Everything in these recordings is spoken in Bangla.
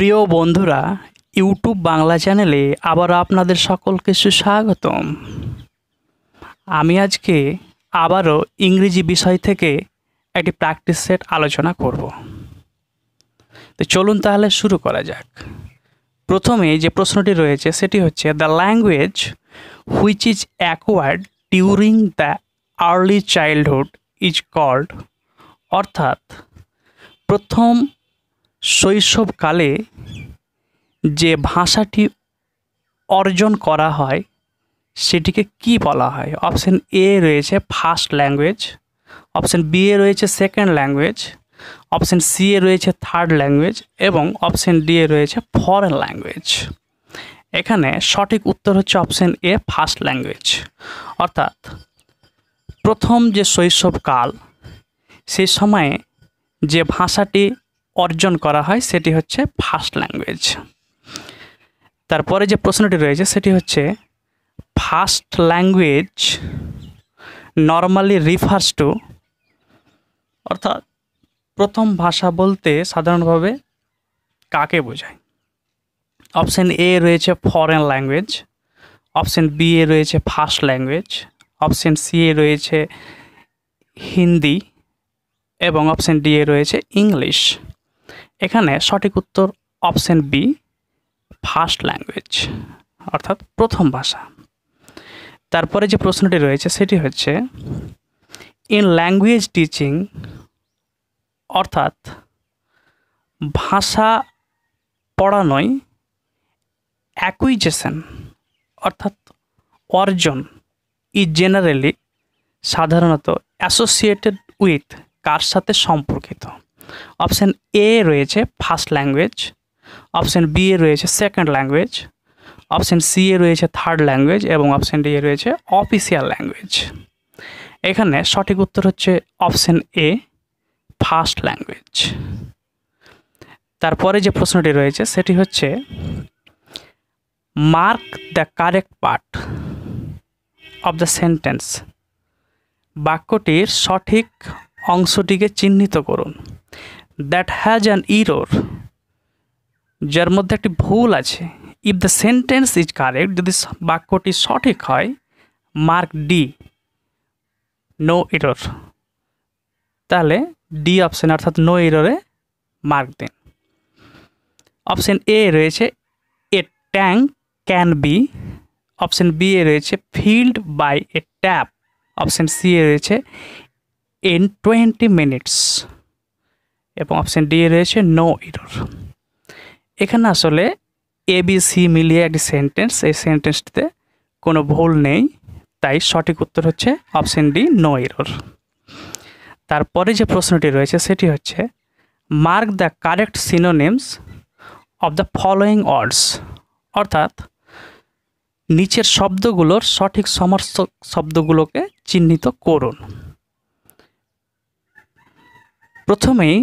প্রিয় বন্ধুরা ইউটিউব বাংলা চ্যানেলে আবার আপনাদের সকলকে সুস্বাগতম আমি আজকে আবারও ইংরেজি বিষয় থেকে একটি প্র্যাকটিস সেট আলোচনা করব তো চলুন তাহলে শুরু করা যাক প্রথমে যে প্রশ্নটি রয়েছে সেটি হচ্ছে the language which is acquired during the early childhood is called অর্থাৎ প্রথম শৈশবকালে যে ভাষাটি অর্জন করা হয় সেটিকে কি বলা হয় অপশন এ রয়েছে ফার্স্ট ল্যাঙ্গুয়েজ অপশন বি এ রয়েছে সেকেন্ড ল্যাঙ্গুয়েজ অপশন সি এ রয়েছে থার্ড ল্যাঙ্গুয়েজ এবং অপশন ডি এ রয়েছে ফরেন ল্যাঙ্গুয়েজ এখানে সঠিক উত্তর হচ্ছে অপশন এ ফার্স্ট ল্যাঙ্গুয়েজ অর্থাৎ প্রথম যে শৈশবকাল সেই সময়ে যে ভাষাটি অর্জন করা হয় সেটি হচ্ছে ফার্স্ট ল্যাঙ্গুয়েজ তারপরে যে প্রশ্নটি রয়েছে সেটি হচ্ছে first language normally refers to অর্থাৎ প্রথম ভাষা বলতে সাধারণভাবে কাকে বোঝায় অপশান এ রয়েছে ফরেন ল্যাঙ্গুয়েজ অপশান বি এ রয়েছে ফার্স্ট ল্যাঙ্গুয়েজ অপশান সি এ রয়েছে হিন্দি এবং অপশান ডি এ রয়েছে ইংলিশ এখানে সঠিক উত্তর অপশন বি ফার্স্ট ল্যাঙ্গুয়েজ অর্থাৎ প্রথম ভাষা তারপরে যে প্রশ্নটি রয়েছে সেটি হচ্ছে ইন ল্যাঙ্গুয়েজ টিচিং অর্থাৎ ভাষা পড়ানোয় অ্যাকুইজেশন অর্থাৎ অর্জন ই জেনারেলি সাধারণত অ্যাসোসিয়েটেড উইথ কার সাথে সম্পর্কিত অপশান এ রয়েছে ফার্স্ট ল্যাঙ্গুয়েজ অপশান বি এ রয়েছে সেকেন্ড ল্যাঙ্গুয়েজ অপশান সি এ রয়েছে থার্ড ল্যাঙ্গুয়েজ এবং অপশান ডি এ রয়েছে অফিসিয়াল ল্যাঙ্গুয়েজ এখানে সঠিক উত্তর হচ্ছে অপশান এ ফার্স্ট ল্যাঙ্গুয়েজ তারপরে যে প্রশ্নটি রয়েছে সেটি হচ্ছে mark the correct part of the sentence বাক্যটির সঠিক অংশটিকে চিহ্নিত করুন দ্যাট হ্যাজ অ্যান ইরোর যার মধ্যে একটি ভুল আছে if the sentence is correct যদি বাক্যটি সঠিক হয় মার্ক ডি নো ইরোর তাহলে ডি অপশন অর্থাৎ নো ইরোরে মার্ক দিন অপশন এ রয়েছে a tank can be option B এ রয়েছে filled by a tap option C এ রয়েছে ইন টোয়েন্টি মিনিটস এবং অপশান ডি রয়েছে নো ইরর এখানে আসলে এ বি সি মিলিয়ে একটি সেন্টেন্স এই সেন্টেন্সটিতে কোনো ভুল নেই তাই সঠিক উত্তর হচ্ছে অপশান ডি নো ইরর তারপরে যে প্রশ্নটি রয়েছে সেটি হচ্ছে mark the correct synonyms of the following words অর্থাৎ নিচের শব্দগুলোর সঠিক সমস্ত শব্দগুলোকে চিহ্নিত করুন প্রথমেই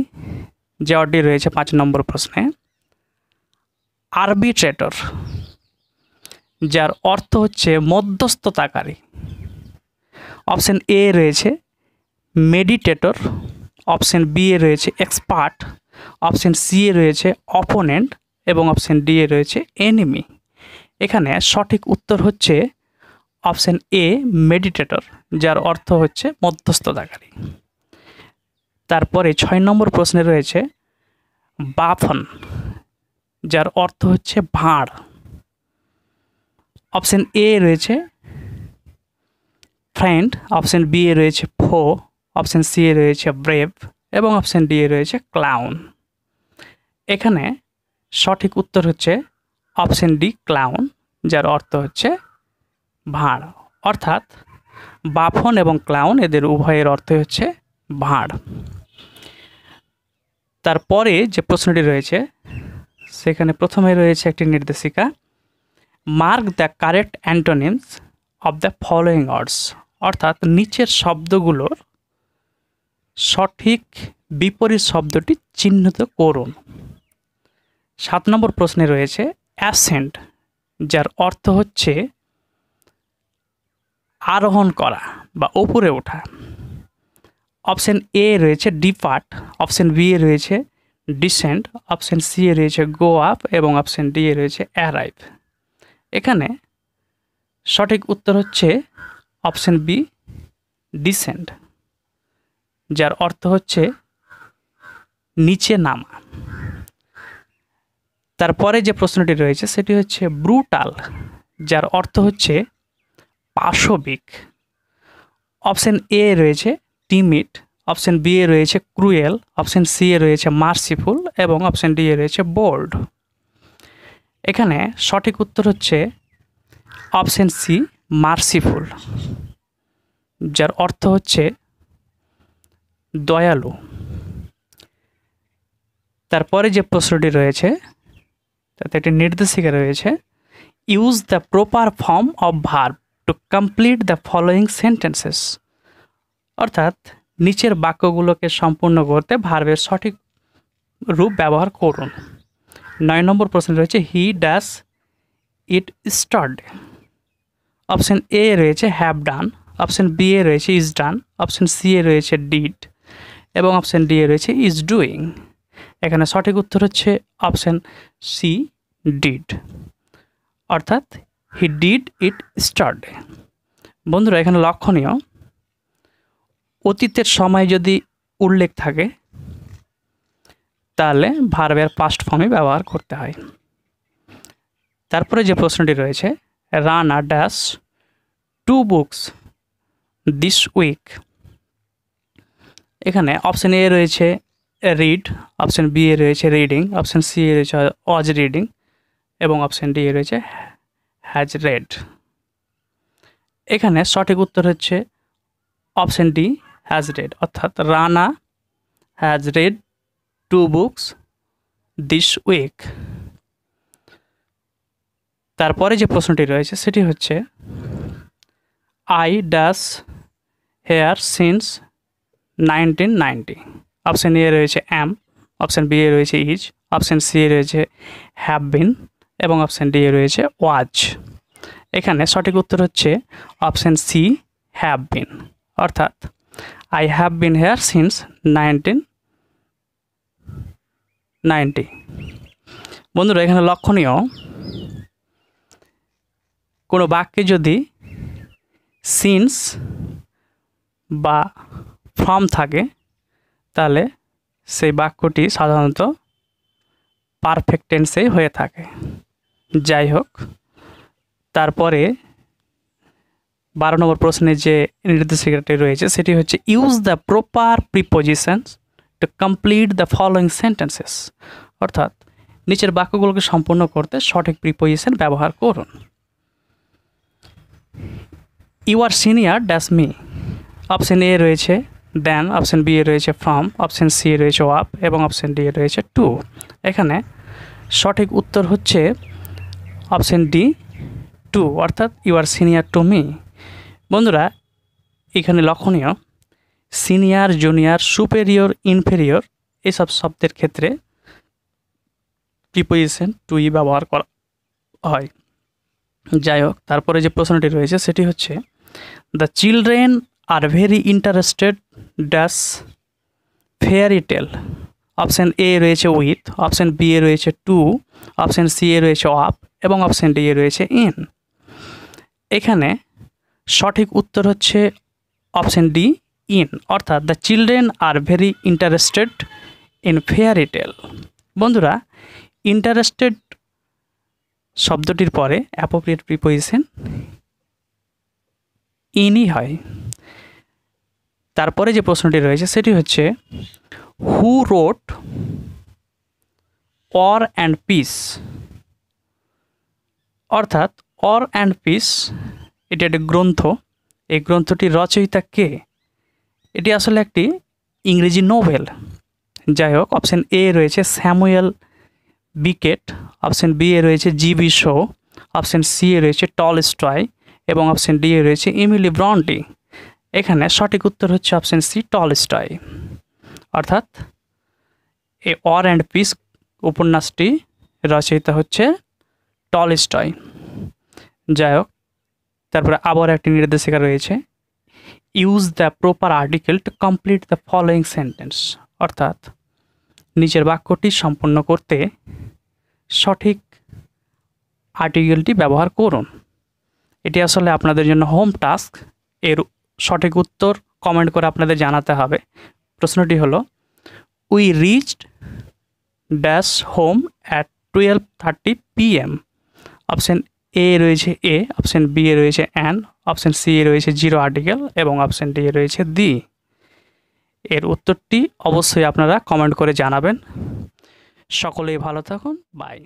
যে অডি রয়েছে পাঁচ নম্বর প্রশ্নে আরবিট্রেটর যার অর্থ হচ্ছে মধ্যস্থতাকারী অপশন এ রয়েছে মেডিটেটর অপশন বি এ রয়েছে এক্সপার্ট অপশন সি এ রয়েছে অপোনেন্ট এবং অপশন ডি এ রয়েছে এনিমি এখানে সঠিক উত্তর হচ্ছে অপশন এ মেডিটেটর যার অর্থ হচ্ছে মধ্যস্থতাকারী তারপরে ছয় নম্বর প্রশ্নে রয়েছে বাফন যার অর্থ হচ্ছে ভাঁড় অপশন এ রয়েছে ফ্রেন্ড অপশন বি এ রয়েছে ফো অপশন সি এ রয়েছে ব্রেভ এবং অপশন ডি এ রয়েছে ক্লাউন এখানে সঠিক উত্তর হচ্ছে অপশন ডি ক্লাউন যার অর্থ হচ্ছে ভাঁড় অর্থাৎ বাফন এবং ক্লাউন এদের উভয়ের অর্থ হচ্ছে ভাঁড় তারপরে যে প্রশ্নটি রয়েছে সেখানে প্রথমে রয়েছে একটি নির্দেশিকা mark the correct antonyms of the following words অর্থাৎ নিচের শব্দগুলোর সঠিক বিপরীত শব্দটি চিহ্নিত করুন সাত নম্বর প্রশ্নে রয়েছে অ্যাসেন্ট যার অর্থ হচ্ছে আরোহণ করা বা উপরে ওঠা অপশান এ রয়েছে ডিপার্ট অপশান বি রয়েছে ডিসেন্ট অপশান সি এ রয়েছে গো আপ এবং অপশান ডি এ রয়েছে অ্যারাইভ এখানে সঠিক উত্তর হচ্ছে অপশান বি ডিসেন্ট যার অর্থ হচ্ছে নিচে নামা তারপরে যে প্রশ্নটি রয়েছে সেটি হচ্ছে ব্রুটাল যার অর্থ হচ্ছে পাশবিক অপশান এ রয়েছে টিমিট অপশন বি এ রয়েছে ক্রুয়েল অপশন সি এ রয়েছে মার্সিফুল এবং অপশন ডি এ রয়েছে বোর্ড এখানে সঠিক উত্তর হচ্ছে অপশন সি মার্সিফুল যার অর্থ হচ্ছে দয়ালু তারপরে যে প্রশ্নটি রয়েছে তাতে একটি নির্দেশিকা রয়েছে use the proper form of verb to complete the following sentences অর্থাৎ নিচের বাক্যগুলোকে সম্পূর্ণ করতে ভার্বের সঠিক রূপ ব্যবহার করুন নয় নম্বর প্রশ্ন রয়েছে হি ড্যাস ইট স্টার্ট অপশন এ রয়েছে হ্যাভ ডান অপশন বি এ রয়েছে ইজ ডান অপশন সি এ রয়েছে ডিড এবং অপশন ডি এ রয়েছে ইজ ডুইং এখানে সঠিক উত্তর হচ্ছে অপশন সি ডিড অর্থাৎ হি ডিড ইট স্টার্ট বন্ধুরা এখানে লক্ষণীয় অতীতের সময় যদি উল্লেখ থাকে তাহলে ভার্বের পাস্ট ফর্মে ব্যবহার করতে হয় তারপরে যে প্রশ্নটি রয়েছে Rana dash two books this week এখানে অপশান এ রয়েছে রিড অপশান বি এ রয়েছে রিডিং অপশান সি এ রয়েছে অজ রিডিং এবং অপশান ডি এ রয়েছে হ্যাজ রেড এখানে সঠিক উত্তর হচ্ছে অপশান ডি হ্যাজ রেড অর্থাৎ Rana has read two books this week তারপরে যে প্রশ্নটি রয়েছে সেটি হচ্ছে I dash here since nineteen ninety option A রয়েছে অ্যাম অপশান বি এ রয়েছে ইজ অপশান সি এ রয়েছে হ্যাভ বিন এবং অপশান ডি এ রয়েছে ওয়াজ এখানে সঠিক উত্তর হচ্ছে অপশান সি হ্যাভ বিন অর্থাৎ I have been here since 1990 বন্ধুরা এখানে লক্ষণীয় কোনো বাক্যে যদি সিন্স বা ফর্ম থাকে তাহলে সেই বাক্যটি সাধারণত পারফেক্ট টেন্সেই হয়ে থাকে যাই হোক তারপরে বারো নম্বর প্রশ্নের যে নির্দেশিকাটি রয়েছে সেটি হচ্ছে use the proper preposition to complete the following sentences অর্থাৎ নিচের বাক্যগুলোকে সম্পূর্ণ করতে সঠিক প্রিপোজিশন ব্যবহার করুন you are senior dash me option A রয়েছে দেন অপশন বি এ রয়েছে ফ্রম অপশন সি এ রয়েছে ওয়াপ এবং অপশন ডি এ রয়েছে টু এখানে সঠিক উত্তর হচ্ছে অপশন ডি টু অর্থাৎ you are senior to me বন্ধুরা এখানে লক্ষণীয় সিনিয়র জুনিয়র সুপেরিয়র ইনফেরিয়র এসব শব্দের ক্ষেত্রে প্রিপোজিশন টুই ব্যবহার করা হয় যাই হোক তারপরে যে প্রশ্নটি রয়েছে সেটি হচ্ছে the children are very interested dash fairy tale option A রয়েছে উইথ অপশান বি এ রয়েছে টু অপশান সি এ রয়েছে অফ এবং অপশান ডি এ রয়েছে ইন এখানে সঠিক উত্তর হচ্ছে অপশন ডি ইন অর্থাৎ the children are very interested in fairy tale বন্ধুরা ইন্টারেস্টেড শব্দটির পরে অ্যাপ্রোপ্রিয়েট প্রিপোজিশন ইনই হয় তারপরে যে প্রশ্নটি রয়েছে সেটি হচ্ছে who wrote War and Peace অর্থাৎ অর অ্যান্ড পিস এটি একটি গ্রন্থ এই গ্রন্থটির রচয়িতা কে এটি আসলে একটি ইংরেজি নোভেল যাই হোক অপশান এ রয়েছে স্যামুয়েল বিকেট অপশান বি এ রয়েছে জিবি শো অপশান সি এ রয়েছে টল স্ট্রয় এবং অপশান ডি এ রয়েছে ইমিলি ব্রন্টি এখানে সঠিক উত্তর হচ্ছে অপশান সি টল স্ট্রয় অর্থাৎ এ অর অ্যান্ড পিস উপন্যাসটি রচয়িতা হচ্ছে টল স্টয় যাই হোক তারপরে আবার একটি নির্দেশিকা রয়েছে use the proper article to complete the following sentence অর্থাৎ নিজের বাক্যটি সম্পন্ন করতে সঠিক আর্টিকেলটি ব্যবহার করুন এটি আসলে আপনাদের জন্য হোম টাস্ক এর সঠিক উত্তর কমেন্ট করে আপনাদের জানাতে হবে প্রশ্নটি হলো we reached dash home at twelve thirty PM option A রয়েছে এ অপশান বি এ রয়েছে অ্যান অপশান সি এ রয়েছে জিরো আর্টিকেল এবং অপশান ডি এ রয়েছে দি এর উত্তরটি অবশ্যই আপনারা কমেন্ট করে জানাবেন সকলেই ভালো থাকুন বাই